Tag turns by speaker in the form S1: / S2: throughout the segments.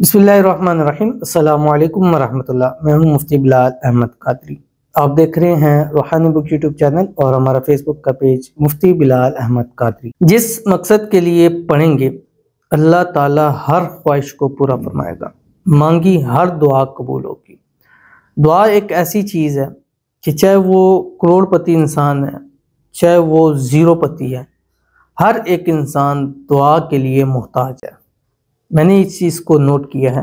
S1: बसमीम अल्लाम वरहमल मैं हूं मुफ्ती बिलाल अहमद कादरी आप देख रहे हैं रूहानी बुक यूट्यूब चैनल और हमारा फेसबुक का पेज मुफ्ती बिलाल अहमद कादरी जिस मकसद के लिए पढ़ेंगे अल्लाह ताला हर ख्वाहिश को पूरा फरमाएगा मांगी हर दुआ कबूल होगी दुआ एक ऐसी चीज़ है कि चाहे वो करोड़पति इंसान है चाहे वो ज़ीरोपति है हर एक इंसान दुआ के लिए मोहताज है मैंने इस चीज़ को नोट किया है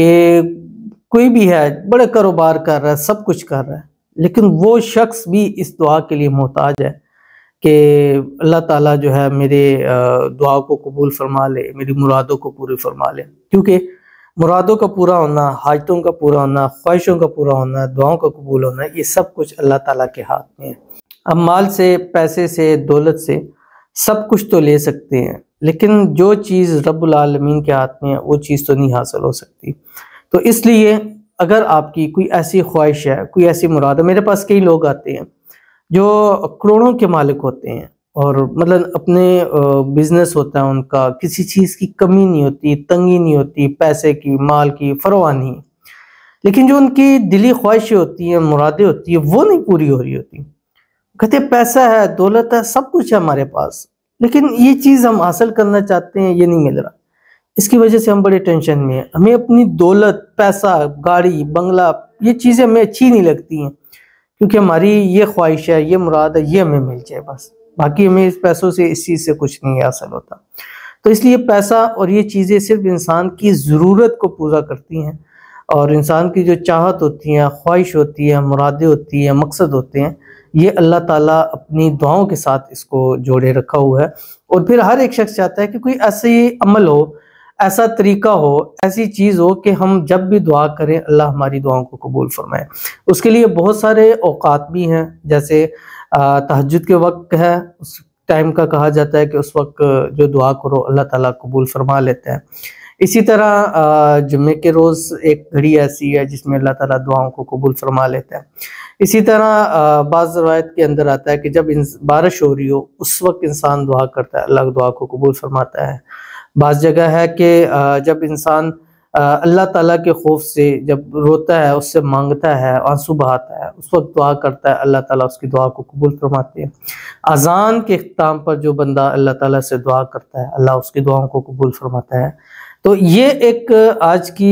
S1: कि कोई भी है बड़े कारोबार कर रहा है सब कुछ कर रहा है लेकिन वो शख्स भी इस दुआ के लिए मोहताज है कि अल्लाह ताला जो है मेरे दुआ को कबूल फरमा ले मेरी मुरादों को पूरी फरमा ले क्योंकि मुरादों का पूरा होना हाजतों का पूरा होना ख्वाहिशों का पूरा होना दुआओं का कबूल होना ये सब कुछ अल्लाह ताला के हाथ में है अब माल से पैसे से दौलत से सब कुछ तो ले सकते हैं लेकिन जो चीज़ रबालमीन के हाथ में है वो चीज़ तो नहीं हासिल हो सकती तो इसलिए अगर आपकी कोई ऐसी ख्वाहिश है कोई ऐसी मुराद है मेरे पास कई लोग आते हैं जो करोड़ों के मालिक होते हैं और मतलब अपने बिजनेस होता है उनका किसी चीज़ की कमी नहीं होती तंगी नहीं होती पैसे की माल की फरवानी लेकिन जो उनकी दिली ख्वाहिशें होती हैं मुरादें होती हैं वो नहीं पूरी हो रही होती कहते पैसा है दौलत है सब कुछ है हमारे पास लेकिन ये चीज़ हम हासिल करना चाहते हैं ये नहीं मिल रहा इसकी वजह से हम बड़े टेंशन में हैं हमें अपनी दौलत पैसा गाड़ी बंगला ये चीज़ें हमें अच्छी नहीं लगती हैं क्योंकि हमारी ये ख्वाहिश है ये मुराद है ये हमें मिल जाए बस बाकी हमें इस पैसों से इस चीज़ से कुछ नहीं हासिल होता तो इसलिए पैसा और ये चीज़ें सिर्फ इंसान की ज़रूरत को पूरा करती हैं और इंसान की जो चाहत होती है ख्वाहिश होती है मुरादें होती हैं मकसद होते हैं ये अल्लाह ताला अपनी दुआओं के साथ इसको जोड़े रखा हुआ है और फिर हर एक शख्स चाहता है कि कोई ऐसी अमल हो ऐसा तरीका हो ऐसी चीज़ हो कि हम जब भी दुआ करें अल्लाह हमारी दुआओं को कबूल फरमाए उसके लिए बहुत सारे अवकात भी हैं जैसे तहजद के वक्त है उस टाइम का कहा जाता है कि उस वक्त जो दुआ करो अल्लाह ताला कबूल फरमा लेते हैं इसी तरह जुम्मे के रोज़ एक घड़ी ऐसी है जिसमें अल्लाह ताला दुआओं को कबूल फरमा लेता है इसी तरह बाज़ रवायत के अंदर आता है कि जब बारिश हो रही हो उस वक्त इंसान दुआ करता है अल्लाह दुआ को कबूल फरमाता है बाज़ जगह है कि जब इंसान अल्लाह ताला के खौफ से जब रोता है उससे मांगता है आंसू बहाता है उस वक्त दुआ करता है अल्लाह ताला उसकी दुआ को कबूल फरमाते हैं अजान के अख्ताम पर जो बंदा अल्लाह ताला से दुआ करता है अल्लाह उसकी दुआओं को कबूल फरमाता है तो ये एक आज की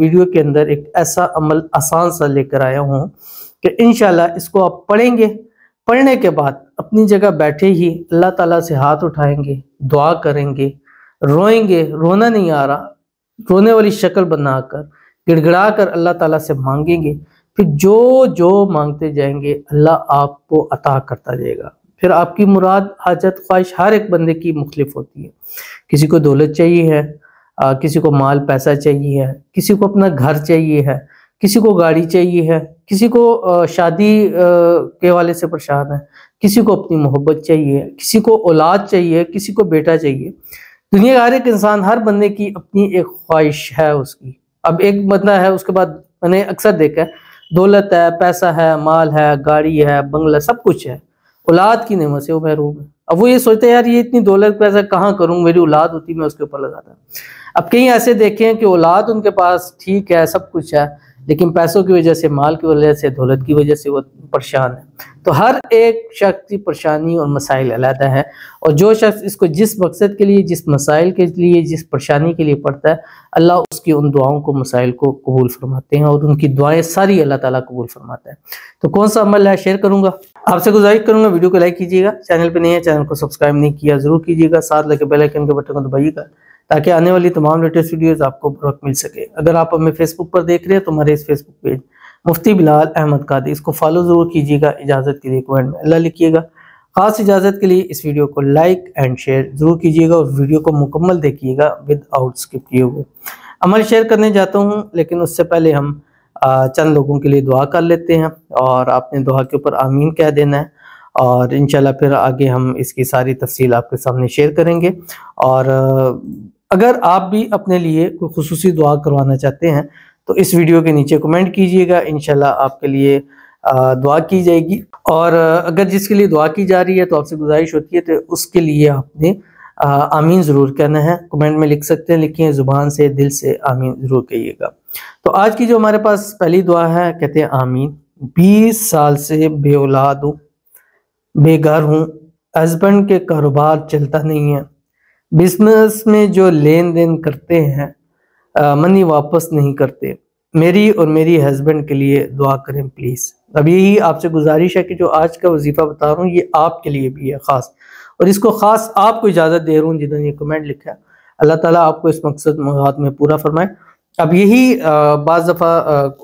S1: वीडियो के अंदर एक ऐसा अमल आसान सा लेकर आया हूँ कि इन इसको आप पढ़ेंगे पढ़ने के बाद अपनी जगह बैठे ही अल्लाह ताला से हाथ उठाएंगे दुआ करेंगे रोएंगे रोना नहीं आ रहा रोने वाली शक्ल बनाकर गिड़गड़ा कर अल्लाह ताला से मांगेंगे फिर जो जो मांगते जाएंगे अल्लाह आपको अता करता जाएगा फिर आपकी मुराद हाजत ख्वाहिश हर एक बंदे की मुख्तफ होती है किसी को दौलत चाहिए है आ, किसी को माल पैसा चाहिए है किसी को अपना घर चाहिए है किसी को गाड़ी चाहिए है किसी को शादी के वाले से परेशान है किसी को अपनी मोहब्बत चाहिए किसी को औलाद चाहिए किसी को बेटा चाहिए दुनिया का हर एक इंसान हर बंदे की अपनी एक ख्वाहिश है उसकी अब एक बंदा है उसके बाद मैंने अक्सर देखा है दौलत है पैसा है माल है गाड़ी है बंगला सब कुछ है औलाद की नमत से वो महरूम है अब वो ये सोचते हैं यार ये इतनी दौलत पैसा कहाँ करूँ मेरी औलाद होती मैं उसके ऊपर लगाता अब कई ऐसे देखे हैं कि औलाद उनके पास ठीक है सब कुछ है लेकिन पैसों की वजह से माल की वजह से दौलत की वजह से वो परेशान है तो हर एक शख्स की परेशानी और मसाइल अलहदा है और जो शख्स इसको जिस मकसद के लिए जिस मसाइल के लिए जिस परेशानी के लिए पढ़ता है अल्लाह उसकी उन दुआओं को मसाइल को कबूल फरमाते हैं और उनकी दुआएं सारी अल्लाह ताला कबूल फरमाता है तो कौन सा अमल है शेयर करूंगा आपसे गुजारिश करूंगा वीडियो को लाइक कीजिएगा चैनल पर नहीं है चैनल को सब्सक्राइब नहीं किया जरूर कीजिएगा साथ लगे बेलाइकन के बटन को दबाइएगा ताकि आने वाली तमाम लेटेस्ट वीडियोस आपको बर मिल सके अगर आप हमें फेसबुक पर देख रहे हैं तो हमारे इस फेसबुक पेज मुफ्ती बिलाल अहमद कादी इसको फॉलो ज़रूर कीजिएगा इजाज़त के लिए कमेंट में अल्लाह लिखिएगा ख़ास इजाज़त के लिए इस वीडियो को लाइक एंड शेयर ज़रूर कीजिएगा और वीडियो को मुकम्मल देखिएगा विद आउट स्किप किए हुए अमल शेयर करने जाता हूँ लेकिन उससे पहले हम चंद लोगों के लिए दुआ कर लेते हैं और आपने दुआ के ऊपर आमीन कह देना है और इन फिर आगे हम इसकी सारी तफसील आपके सामने शेयर करेंगे और अगर आप भी अपने लिए कोई खसूस दुआ करवाना चाहते हैं तो इस वीडियो के नीचे कमेंट कीजिएगा इन आपके लिए दुआ की जाएगी और अगर जिसके लिए दुआ की जा रही है तो आपसे गुजारिश होती है तो उसके लिए आपने आमीन ज़रूर कहना है कमेंट में लिख सकते हैं लिखिए ज़ुबान से दिल से आमीन ज़रूर कहिएगा तो आज की जो हमारे पास पहली दुआ है कहते हैं आमीन बीस साल से औलाद हूँ बेघर हूँ हस्बैंड के कारोबार चलता नहीं है बिजनेस में जो लेन देन करते हैं मनी वापस नहीं करते मेरी और मेरी हस्बैंड के लिए दुआ करें प्लीज़ अब यही आपसे गुजारिश है कि जो आज का वजीफ़ा बता रहा हूँ ये आपके लिए भी है ख़ास और इसको ख़ास आपको इजाज़त दे रहा हूँ जिन्होंने ये कमेंट लिखा है अल्लाह ताला आपको इस मकसद मुहात में पूरा फरमाए अब यही बाज़ दफ़ा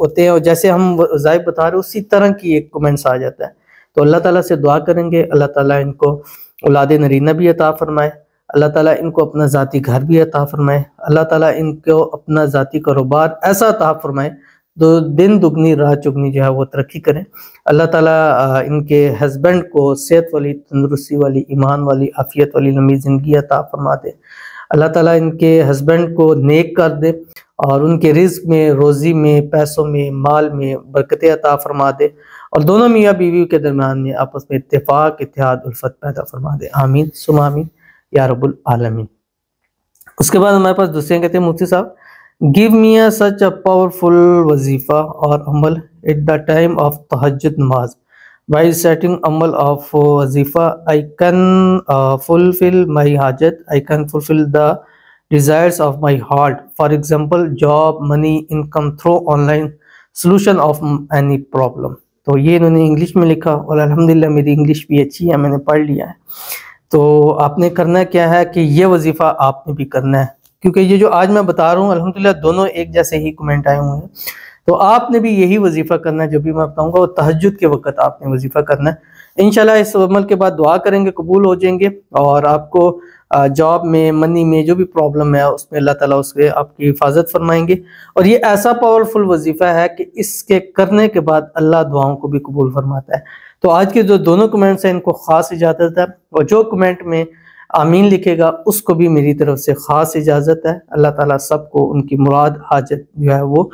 S1: होते हैं और जैसे हम जायब बता रहे उसी तरह की एक कमेंट्स आ जाता है तो अल्लाह ताला से दुआ करेंगे अल्लाह ताला इनको औलाद नरीना भी अता फरमाए अल्लाह ताला इनको अपना ज़ाती घर भी अता फरमाए अल्लाह ताला इनको अपना ज़ाती कारोबार ऐसा अता फरमाए दो दिन दुगनी रात चुगनी जो है वो तरक्की करें अल्लाह ताला इनके हस्बैंड को सेहत वाली तंदरुस्ती वाली ईमान वाली आफियत वाली लंबी ज़िंदगी अता फरमा दे अल्लाह ताला इनके हस्बैंड को नेक कर दे और उनके रिज्क में रोज़ी में पैसों में माल में बरकत अता फरमा दे और दोनों मियाँ बीवी के दरमियान में आपस में इतफाक़ इतिहाद उल्फत पैदा फरमा दे आमीन सुमामीन या रबुल आलमीन उसके बाद हमारे पास दूसरे कहते हैं मुफ्ती साहब गिव मी अ सच अ पावरफुल वजीफा और अमल एट द टाइम ऑफ तहज नमाज बाई सेटिंग अमल ऑफ वजीफा आई कैन फुलफिल माई हाजत I can fulfil the desires of my heart for example job money income through online solution of any problem तो ये इन्होंने इंग्लिश में लिखा और अलहमदिल्ला मेरी इंग्लिश भी अच्छी है मैंने पढ़ लिया है तो आपने करना क्या है कि ये वजीफ़ा आपने भी करना है क्योंकि ये जो आज मैं बता रहा हूँ अलहमदिल्ला दोनों एक जैसे ही कमेंट आए हुए हैं तो आपने भी यही वजीफ़ा करना है जो भी मैं बताऊँगा वो तहजद के वक्त आपने वजीफ़ा करना है इनशाला इस अमल के बाद दुआ करेंगे कबूल हो जाएंगे और आपको जॉब में मनी में जो भी प्रॉब्लम है उसमें अल्लाह ताला उसके आपकी हिफाजत फरमाएंगे और ये ऐसा पावरफुल वजीफ़ा है कि इसके करने के बाद अल्लाह दुआओं को भी कबूल फरमाता है तो आज के जो दोनों कमेंट्स हैं इनको ख़ास इजाज़त है और जो कमेंट में आमीन लिखेगा उसको भी मेरी तरफ से ख़ास इजाज़त है अल्लाह ताला सबको उनकी मुराद हाजत जो है वो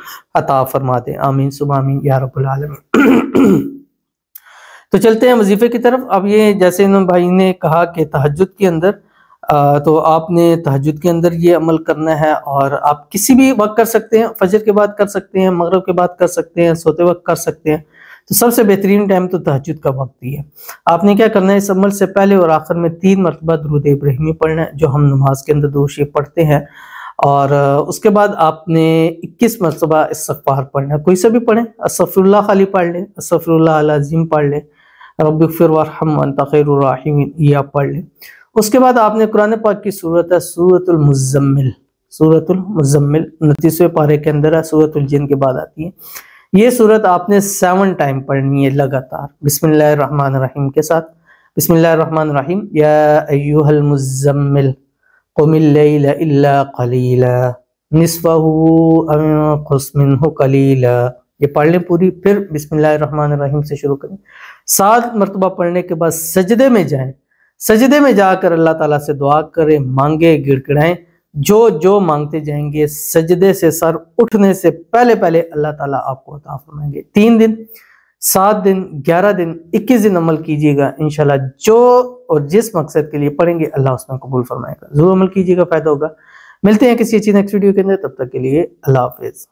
S1: अता फरमा दे आमीन सुबह आमीन या तो चलते हैं वजीफ़े की तरफ अब ये जैसे इन्होंने भाई ने कहा कि तहजद के अंदर आ, तो आपने तहजद के अंदर ये अमल करना है और आप किसी भी वक्त कर सकते हैं फजर के बाद कर सकते हैं मगरब के बाद कर सकते हैं सोते वक्त कर सकते हैं तो सबसे बेहतरीन टाइम तो तहजद का वक्त ही है आपने क्या करना है इस अमल से पहले और आखिर में तीन मरतबा दरुद इब्राहिमी पढ़ना है जो हम नमाज के अंदर दोषी पढ़ते हैं और उसके बाद आपने 21 मरतबा इस्तफार पढ़ना है कोई सा भी पढ़ें असफ़ुल्ला खाली पढ़ लें असफ़ुल्ला अलाजीम पढ़ लें रबिर वरहमन पढ़ लें उसके बाद आपने कुरान पाक की सूरत है सूरतुलमज़म्मिल सूरतुलमज़म्मिल उनतीसवें पारे के अंदर है सूरतुल जिन के बाद आती है ये सूरत आपने सेवन टाइम पढ़नी है लगातार बिस्मिल्लाहमान रहीम के साथ बिस्मिल्लाहमान रहीम याहल मुजम्मिल कलीला कलीला ये पढ़ लें पूरी फिर बिस्मिल्लाहमान रहीम से शुरू करें सात मरतबा पढ़ने के बाद सजदे में जाएं सजदे में जाकर अल्लाह ताला से दुआ करें मांगे गिड़गिड़ाएं जो जो मांगते जाएंगे सजदे से सर उठने से पहले पहले अल्लाह ताला आपको अता फरमाएंगे तीन दिन सात दिन ग्यारह दिन इक्कीस दिन अमल कीजिएगा इनशाला जो और जिस मकसद के लिए पढ़ेंगे अल्लाह उसमें कबूल फरमाएगा जरूर अमल कीजिएगा फायदा होगा मिलते हैं किसी अच्छी नेक्स्ट वीडियो के अंदर तब तक के लिए अल्लाह हाफिज़